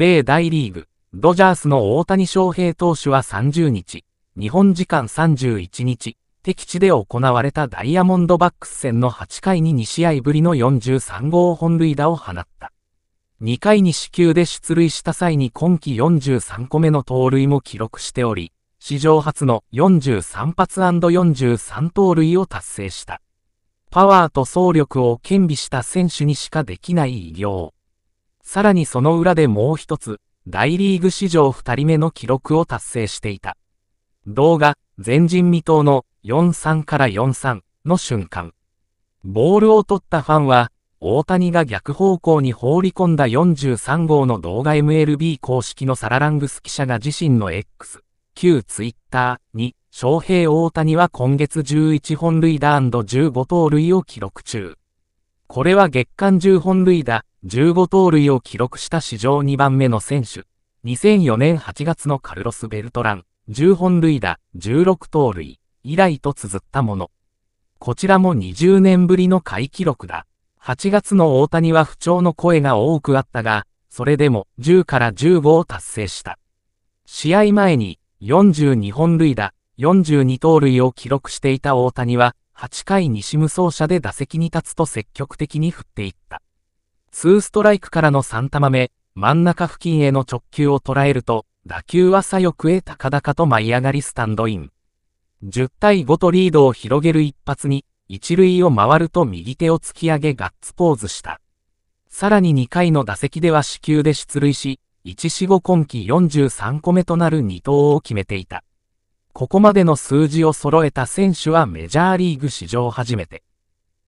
米大リーグ、ドジャースの大谷翔平投手は30日、日本時間31日、敵地で行われたダイヤモンドバックス戦の8回に2試合ぶりの43号本塁打を放った。2回に死球で出塁した際に今季43個目の盗塁も記録しており、史上初の43発 &43 盗塁を達成した。パワーと走力を兼備した選手にしかできない偉業。さらにその裏でもう一つ、大リーグ史上二人目の記録を達成していた。動画、前人未到の43から43の瞬間。ボールを取ったファンは、大谷が逆方向に放り込んだ43号の動画 MLB 公式のサララングス記者が自身の X、旧 Twitter に、翔平大谷は今月11本塁打 &15 盗塁を記録中。これは月間10本塁打、15盗塁を記録した史上2番目の選手、2004年8月のカルロス・ベルトラン、10本塁打、16盗塁、以来と綴ったもの。こちらも20年ぶりの回記録だ。8月の大谷は不調の声が多くあったが、それでも10から15を達成した。試合前に42本塁打、42盗塁を記録していた大谷は、8回西無走者で打席に立つと積極的に振っていった。2ストライクからの3球目、真ん中付近への直球を捉えると、打球は左翼へ高々と舞い上がりスタンドイン。10対5とリードを広げる一発に、一塁を回ると右手を突き上げガッツポーズした。さらに2回の打席では死球で出塁し、1死後今季43個目となる2投を決めていた。ここまでの数字を揃えた選手はメジャーリーグ史上初めて。